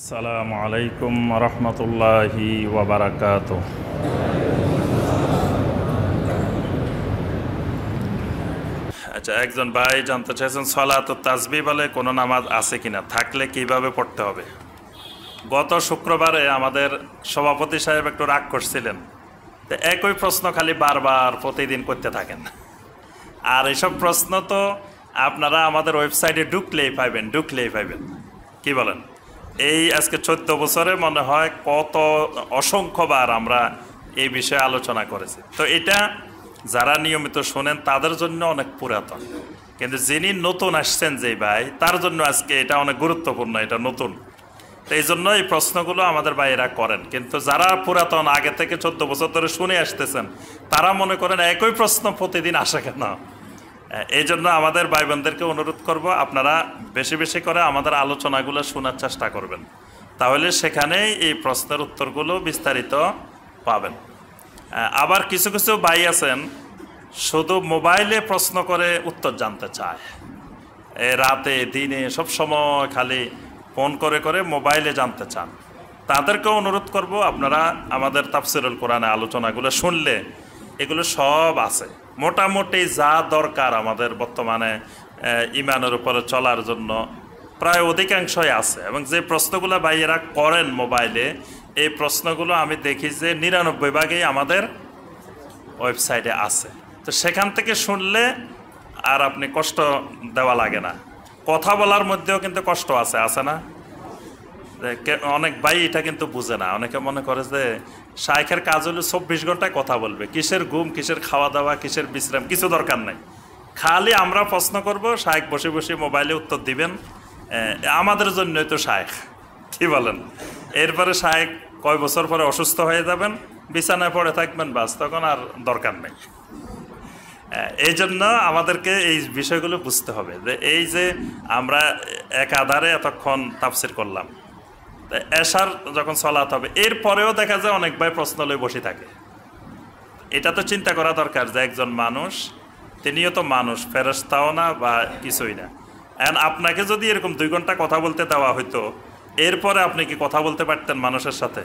আসসালামু আলাইকুম রহমতুল্লাহি ওবরাকাত আচ্ছা একজন ভাই জানতে চাইছেন সলাত তাজবি বলে কোনো নামাজ আছে কিনা থাকলে কিভাবে পড়তে হবে গত শুক্রবারে আমাদের সভাপতি সাহেব একটু রাগ করছিলেন তো একই প্রশ্ন খালি বারবার প্রতিদিন করতে থাকেন আর এসব প্রশ্ন তো আপনারা আমাদের ওয়েবসাইটে ঢুকলেই পাইবেন ঢুকলেই পাইবেন কি বলেন এই আজকে চোদ্দ বছরে মনে হয় কত অসংখ্যবার আমরা এই বিষয়ে আলোচনা করেছি তো এটা যারা নিয়মিত শোনেন তাদের জন্য অনেক পুরাতন কিন্তু যিনি নতুন আসছেন যে ভাই তার জন্য আজকে এটা অনেক গুরুত্বপূর্ণ এটা নতুন তো এই জন্য এই প্রশ্নগুলো আমাদের ভাইয়েরা করেন কিন্তু যারা পুরাতন আগে থেকে চোদ্দ বছর ধরে শুনে আসতেছেন তারা মনে করেন একই প্রশ্ন প্রতিদিন আসে কেন এই জন্য আমাদের ভাই বোনদেরকে অনুরোধ করব আপনারা বেশি বেশি করে আমাদের আলোচনাগুলো শোনার চেষ্টা করবেন তাহলে সেখানেই এই প্রশ্নের উত্তরগুলো বিস্তারিত পাবেন আবার কিছু কিছু ভাই আছেন শুধু মোবাইলে প্রশ্ন করে উত্তর জানতে চায় এ রাতে দিনে সব সময় খালি ফোন করে করে মোবাইলে জানতে চান তাদেরকেও অনুরোধ করব আপনারা আমাদের তাফসিরুল কোরআনে আলোচনাগুলো শুনলে এগুলো সব আছে মোটামুটি যা দরকার আমাদের বর্তমানে ইমানের উপরে চলার জন্য প্রায় অধিকাংশই আছে এবং যে প্রশ্নগুলো ভাইয়েরা করেন মোবাইলে এই প্রশ্নগুলো আমি দেখি যে নিরানব্বই ভাগেই আমাদের ওয়েবসাইটে আছে তো সেখান থেকে শুনলে আর আপনি কষ্ট দেওয়া লাগে না কথা বলার মধ্যেও কিন্তু কষ্ট আছে আছে না অনেক ভাই এটা কিন্তু বুঝে না অনেকে মনে করে যে শাইখের কাজ হলো চব্বিশ ঘন্টায় কথা বলবে কিসের ঘুম কিসের খাওয়া দাওয়া কিসের বিশ্রাম কিছু দরকার নাই খালি আমরা প্রশ্ন করব শায়েখ বসে বসে মোবাইলে উত্তর দিবেন আমাদের জন্যই তো শাইখ কি বলেন এরপরে শায়েখ কয় বছর পরে অসুস্থ হয়ে যাবেন বিছানায় পড়ে থাকবেন বাস তখন আর দরকার নেই এই জন্য আমাদেরকে এই বিষয়গুলো বুঝতে হবে যে এই যে আমরা এক আধারে এতক্ষণ তাফসির করলাম এশার যখন চলাত হবে এরপরেও দেখা যায় অনেক ভাই প্রশ্ন লয়ে বসে থাকে এটা তো চিন্তা করা দরকার যে একজন মানুষ তিনিও তো মানুষ ফেরস্তাও না বা কিছুই না অ্যান্ড আপনাকে যদি এরকম দুই ঘন্টা কথা বলতে দেওয়া হইতো এরপরে আপনি কি কথা বলতে পারতেন মানুষের সাথে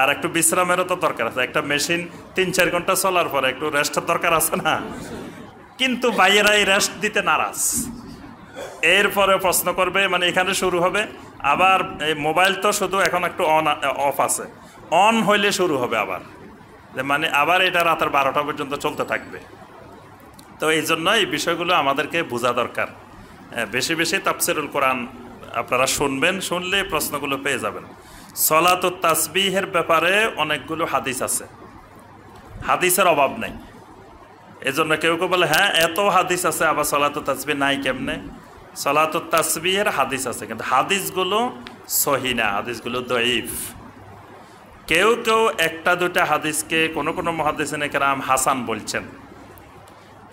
আর একটু বিশ্রামেরও তো দরকার আছে একটা মেশিন তিন চার ঘন্টা চলার পরে একটু রেস্টের দরকার আছে না কিন্তু ভাইয়েরা এই রেস্ট দিতে নারাজ এরপরে প্রশ্ন করবে মানে এখানে শুরু হবে আবার এই মোবাইল তো শুধু এখন একটু অন অফ আছে অন হইলে শুরু হবে আবার যে মানে আবার এটা রাতের বারোটা পর্যন্ত চলতে থাকবে তো এই জন্য এই বিষয়গুলো আমাদেরকে বোঝা দরকার বেশি বেশি তাপসিরুল কোরআন আপনারা শুনবেন শুনলে প্রশ্নগুলো পেয়ে যাবেন সলাত তাসবিহের ব্যাপারে অনেকগুলো হাদিস আছে হাদিসের অভাব নাই এজন্য কেউ কেউ বলে হ্যাঁ এত হাদিস আছে আবার সলাত তাসবি নাই কেমনে সলাতুত তাসবিহের হাদিস আছে কিন্তু হাদিসগুলো সহি না হাদিসগুলো দইফ কেউ কেউ একটা দুটা হাদিসকে কোনো কোনো মহাদিসিন একরাম হাসান বলছেন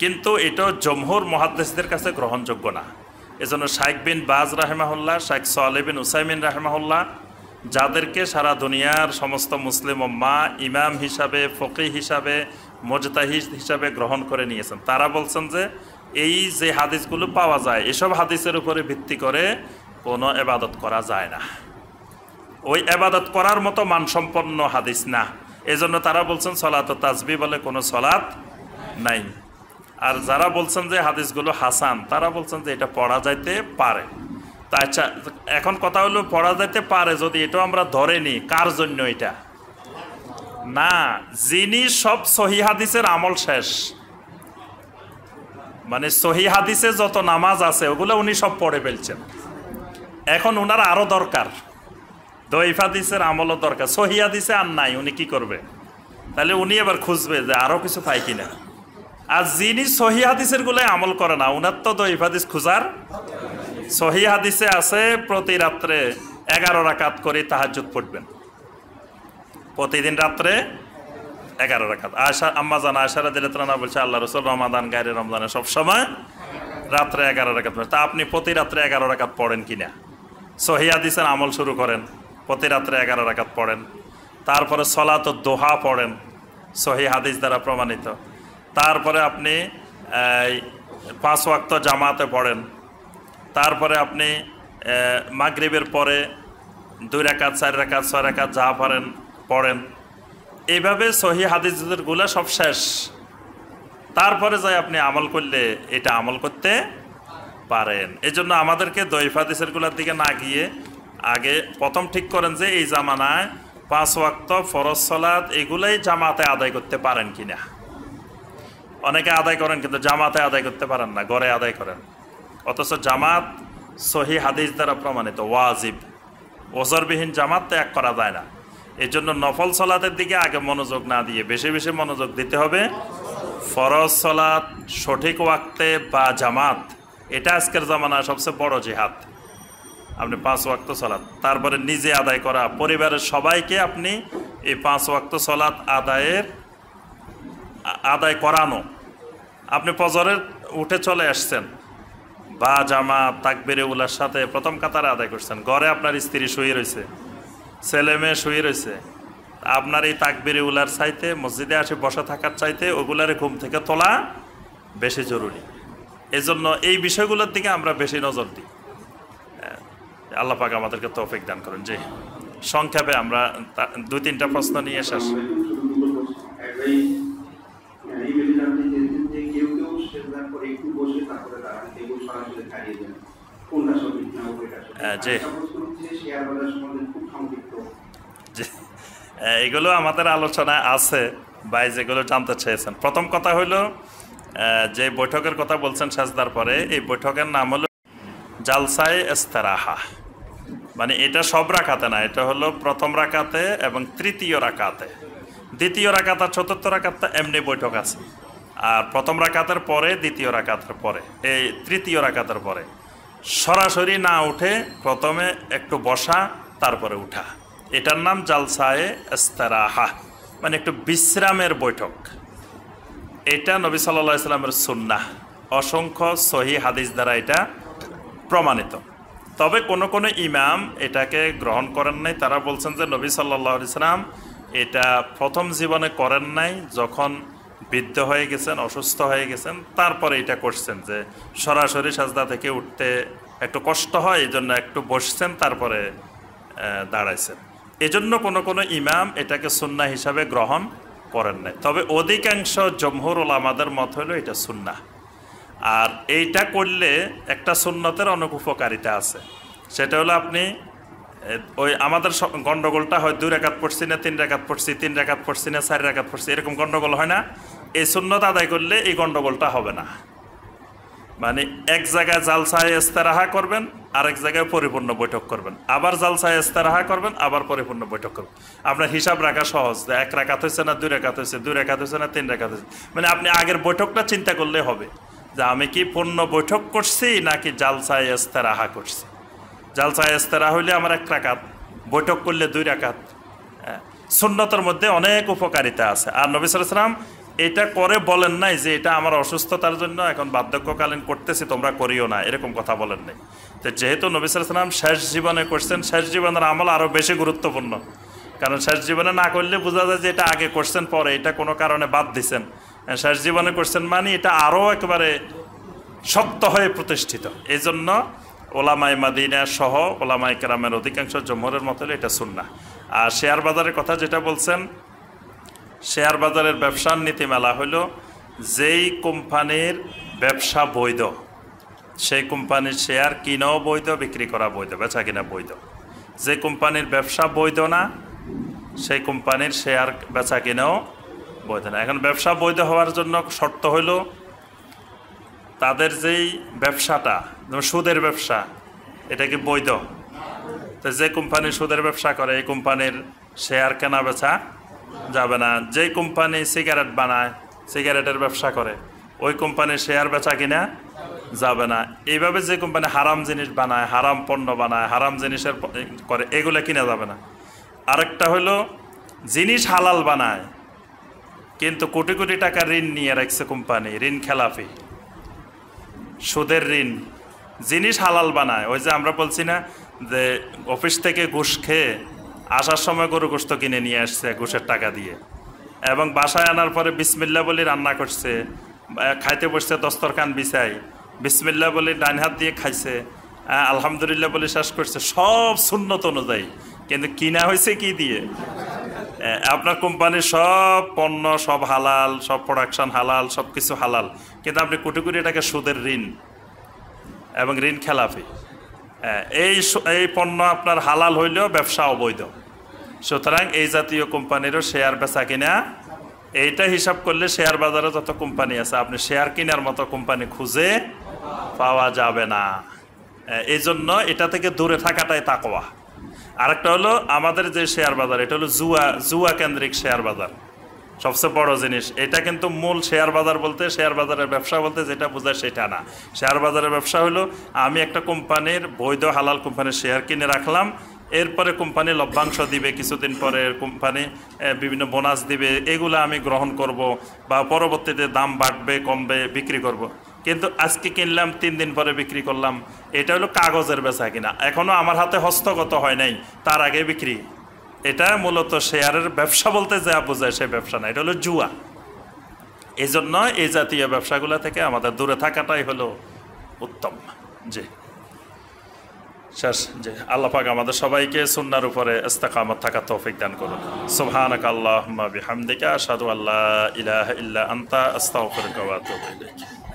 কিন্তু এটাও জমহুর মহাদেশদের কাছে গ্রহণযোগ্য না এজন্য শাইক বিন বাজ রাহেমাহুল্লাহ শাইক সোয়ালে বিন উসাইমিন রাহেমাহুল্লাহ যাদেরকে সারা দুনিয়ার সমস্ত মুসলিম মা ইমাম হিসাবে ফকি হিসাবে মোজতাহিদ হিসাবে গ্রহণ করে নিয়েছেন তারা বলছেন যে এই যে হাদিসগুলো পাওয়া যায় এসব হাদিসের উপরে ভিত্তি করে কোনো এবাদত করা যায় না ওই এবাদত করার মতো মানসম্পন্ন হাদিস না এজন্য তারা বলছেন সলাত তাজবি বলে কোনো সলাৎ নাই আর যারা বলছেন যে হাদিসগুলো হাসান তারা বলছেন যে এটা পড়া যাইতে পারে তা আচ্ছা এখন কথা হলো পড়া যাইতে পারে যদি এটাও আমরা ধরে নিই কার জন্য এটা না যিনি সব সহি হাদিসের আমল শেষ মানে সহি হাদিসে যত নামাজ আছে ওগুলো উনি সব পড়ে ফেলছেন এখন উনার আরও দরকার দইফ হাদিসের আমলও দরকার সহি হাদিসে আর নাই উনি কি করবে তাহলে উনি এবার খুঁজবে যে আরও কিছু পাই কিনা আর যিনি সহি হাদিসের গুলোই আমল করে না উনার তো দইফ হাদিস খুঁজার সহি হাদিসে আছে প্রতি রাত্রে এগারো রাকাত করে তাহাজুত পড়বেন প্রতিদিন রাত্রে এগারো রাখাত আশা আম্মা জান আশারা দিলে তারা বলছে আল্লাহ রসুল রমাদান গাড়ি রমজানে সবসময় রাত্রে এগারো রাখাত তা আপনি প্রতি রাত্রে এগারো রাখাত পড়েন কিনা সহিয়া দিসেন আমল শুরু করেন প্রতি রাত্রে এগারো রাখাত পড়েন তারপরে সলা তো দোহা পড়েন সহি হাদিস দ্বারা প্রমাণিত তারপরে আপনি পাঁচ ওয়াক্ত জামাতে পড়েন তারপরে আপনি মাগরিবের পরে দুই রেখাত চার রেখাত ছয় রেখাত যা পারেন পড়েন এভাবে সহি গুলা সব শেষ তারপরে যাই আপনি আমল করলে এটা আমল করতে পারেন এজন্য আমাদেরকে দৈফ গুলার দিকে না গিয়ে আগে প্রথম ঠিক করেন যে এই জামানায় পাঁচ ওয়াক্ত ফরজ সলাদ এগুলোই জামাতে আদায় করতে পারেন কিনা অনেকে আদায় করেন কিন্তু জামাতে আদায় করতে পারেন না গড়ে আদায় করেন অথচ জামাত সহি হাদিস দ্বারা প্রমাণিত ওয়াজিব ওজরবিহীন জামাত ত্যাগ করা যায় না এই জন্য নফল সলাতের দিকে আগে মনোযোগ না দিয়ে বেশি বেশি মনোযোগ দিতে হবে ফরজ সলাত সঠিক ওয়াক্তে বা জামাত এটা আজকের জামানা সবচেয়ে বড় জেহাদ আপনি পাঁচ ওয়াক্ত সলাদ তারপরে নিজে আদায় করা পরিবারের সবাইকে আপনি এই পাঁচ ওয়াক্ত সলাৎ আদায়ের আদায় করানো আপনি পজরের উঠে চলে আসছেন বা জামা তাকবেরে উলার সাথে প্রথম কাতারে আদায় করছেন ঘরে আপনার স্ত্রী শুয়ে রয়েছে ছেলে মেয়ে শুয়ে রয়েছে আপনার এই তাকবির উলার চাইতে মসজিদে আসে বসা থাকার চাইতে ওগুলার ঘুম থেকে তোলা বেশি জরুরি এজন্য এই বিষয়গুলোর দিকে আমরা বেশি নজর দিই আল্লাহ পাক আমাদেরকে তৌফিক দান করেন জি সংক্ষেপে আমরা দুই তিনটা প্রশ্ন নিয়ে শেষ জি এগুলো আমাদের আলোচনায় আছে ভাই যেগুলো জানতে চেয়েছেন প্রথম কথা হলো যে বৈঠকের কথা বলছেন সাজদার পরে এই বৈঠকের নাম হলো জালসাই এস্তারাহা মানে এটা সব রাখাতে না এটা হলো প্রথম রাখাতে এবং তৃতীয় রাখাতে দ্বিতীয় রাখাত আর চতুর্থ রাখাতটা এমনি বৈঠক আছে আর প্রথম রাখাতের পরে দ্বিতীয় রাখাতের পরে এই তৃতীয় রাখাতের পরে সরাসরি না উঠে প্রথমে একটু বসা তারপরে উঠা এটার নাম জালসায়ে এস্তারাহা মানে একটু বিশ্রামের বৈঠক এটা নবী সাল্লা ইসলামের সুন্না অসংখ্য সহি হাদিস দ্বারা এটা প্রমাণিত তবে কোন কোন ইমাম এটাকে গ্রহণ করেন নাই তারা বলছেন যে নবী সাল্লা সাল্লাম এটা প্রথম জীবনে করেন নাই যখন বৃদ্ধ হয়ে গেছেন অসুস্থ হয়ে গেছেন তারপরে এটা করছেন যে সরাসরি সাজদা থেকে উঠতে একটু কষ্ট হয় এই জন্য একটু বসছেন তারপরে দাঁড়াইছেন এজন্য কোনো কোনো ইমাম এটাকে সুন্না হিসাবে গ্রহণ করেন নাই তবে অধিকাংশ জমহুর আমাদের মত হলো এটা সুন্না আর এইটা করলে একটা সুন্নতের অনেক উপকারিতা আছে সেটা হলো আপনি ওই আমাদের গন্ডগোলটা হয় দুই রেখাত পড়ছি না তিন রেখাত পড়ছি তিন রেখাত পড়ছি না চার রেখাত পড়ছি এরকম গন্ডগোল হয় না এই সুন্নত আদায় করলে এই গন্ডগোলটা হবে না মানে এক জায়গায় জালসায় ইস্তারাহা করবেন আরেক জায়গায় পরিপূর্ণ বৈঠক করবেন আবার জালসায় ইস্তারাহা করবেন আবার পরিপূর্ণ বৈঠক করবেন আপনার হিসাব রাখা সহজ এক রেখাত হয়েছে না দুই রেখাত হয়েছে দুই রেখাত হয়েছে না তিন রেখাত হয়েছে মানে আপনি আগের বৈঠকটা চিন্তা করলে হবে যে আমি কি পূর্ণ বৈঠক করছি নাকি জালসায় ইস্তারাহা করছি জালসা ইস্তেরা হইলে আমার এক রাকাত বৈঠক করলে দুই রাকাত হ্যাঁ, সুন্নতের মধ্যে অনেক উপকারিতা আছে আর নবী সালাম এটা করে বলেন নাই যে এটা আমার অসুস্থতার জন্য এখন বার্ধক্যকালীন করতেছি তোমরা করিও না এরকম কথা বলেন নাই তো যেহেতু নবী সালাম শেষ জীবনে করছেন শেষ জীবনের আমল আরও বেশি গুরুত্বপূর্ণ কারণ শেষ জীবনে না করলে বোঝা যায় যে এটা আগে করছেন পরে এটা কোনো কারণে বাদ দিছেন হ্যাঁ, শেষ জীবনে করছেন মানে এটা আরও একেবারে শক্ত হয়ে প্রতিষ্ঠিত এই জন্য ওলামায় মাদিনা সহ ওলামায় কেরামের অধিকাংশ জমহরের মতো এটা শুননা আর শেয়ার বাজারের কথা যেটা বলছেন শেয়ার বাজারের ব্যবসার নীতিমালা হইল যেই কোম্পানির ব্যবসা বৈধ সেই কোম্পানির শেয়ার কিনাও বৈধ বিক্রি করা বৈধ বেচা কিনা বৈধ যে কোম্পানির ব্যবসা বৈধ না সেই কোম্পানির শেয়ার বেচা কিনাও বৈধ না এখন ব্যবসা বৈধ হওয়ার জন্য শর্ত হইলো তাদের যেই ব্যবসাটা সুদের ব্যবসা এটা কি বৈধ তো যে কোম্পানি সুদের ব্যবসা করে এই কোম্পানির শেয়ার কেনা বেচা যাবে না যে কোম্পানি সিগারেট বানায় সিগারেটের ব্যবসা করে ওই কোম্পানির শেয়ার বেচা কিনা যাবে না এইভাবে যে কোম্পানি হারাম জিনিস বানায় হারাম পণ্য বানায় হারাম জিনিসের করে এগুলো কিনা যাবে না আরেকটা হলো জিনিস হালাল বানায় কিন্তু কোটি কোটি টাকা ঋণ নিয়ে রাখছে কোম্পানি ঋণ খেলাফি সুদের ঋণ জিনিস হালাল বানায় ওই যে আমরা বলছি না যে অফিস থেকে ঘুষ খেয়ে আসার সময় গরু গোস্ত কিনে নিয়ে আসছে ঘুষের টাকা দিয়ে এবং বাসায় আনার পরে বিসমিল্লা বলে রান্না করছে খাইতে বসছে দস্তরখান বিছাই বিসমিল্লা বলে ডান হাত দিয়ে খাইছে আলহামদুলিল্লাহ বলে শেষ করছে সব শূন্যত অনুযায়ী কিন্তু কিনা হয়েছে কি দিয়ে আপনার কোম্পানির সব পণ্য সব হালাল সব প্রোডাকশন হালাল সব কিছু হালাল কিন্তু আপনি কোটি কোটি টাকা সুদের ঋণ এবং ঋণ খেলাপি এই এই পণ্য আপনার হালাল হইলেও ব্যবসা অবৈধ সুতরাং এই জাতীয় কোম্পানিরও শেয়ার বেচা কিনা এইটা হিসাব করলে শেয়ার বাজারে যত কোম্পানি আছে আপনি শেয়ার কেনার মতো কোম্পানি খুঁজে পাওয়া যাবে না এই জন্য এটা থেকে দূরে থাকাটাই তাকওয়া আরেকটা হলো আমাদের যে শেয়ার বাজার এটা হলো জুয়া জুয়া কেন্দ্রিক শেয়ার বাজার সবচেয়ে বড় জিনিস এটা কিন্তু মূল শেয়ার বাজার বলতে শেয়ার বাজারের ব্যবসা বলতে যেটা বোঝায় সেটা না শেয়ার বাজারের ব্যবসা হলো আমি একটা কোম্পানির বৈধ হালাল কোম্পানির শেয়ার কিনে রাখলাম এরপরে কোম্পানি লভ্যাংশ দিবে কিছুদিন পরে কোম্পানি বিভিন্ন বোনাস দিবে এগুলো আমি গ্রহণ করব বা পরবর্তীতে দাম বাড়বে কমবে বিক্রি করব। কিন্তু আজকে কিনলাম তিন দিন পরে বিক্রি করলাম এটা হলো কাগজের বেচা কিনা এখনও আমার হাতে হস্তগত হয় নাই তার আগে বিক্রি এটা মূলত শেয়ারের ব্যবসা বলতে যা বোঝায় সে ব্যবসা না এটা হলো জুয়া এই জন্য এই জাতীয় ব্যবসাগুলো থেকে আমাদের দূরে থাকাটাই হলো উত্তম জি শেষ জি আল্লাপাক আমাদের সবাইকে সুন্নার উপরে ইস্তাকামত থাকা তৌফিক দান করুন সুবহানাক আল্লাহ হামদিকা আশহাদু আল্লাহ ইলাহা ইল্লা আন্তা আস্তাগফিরুকা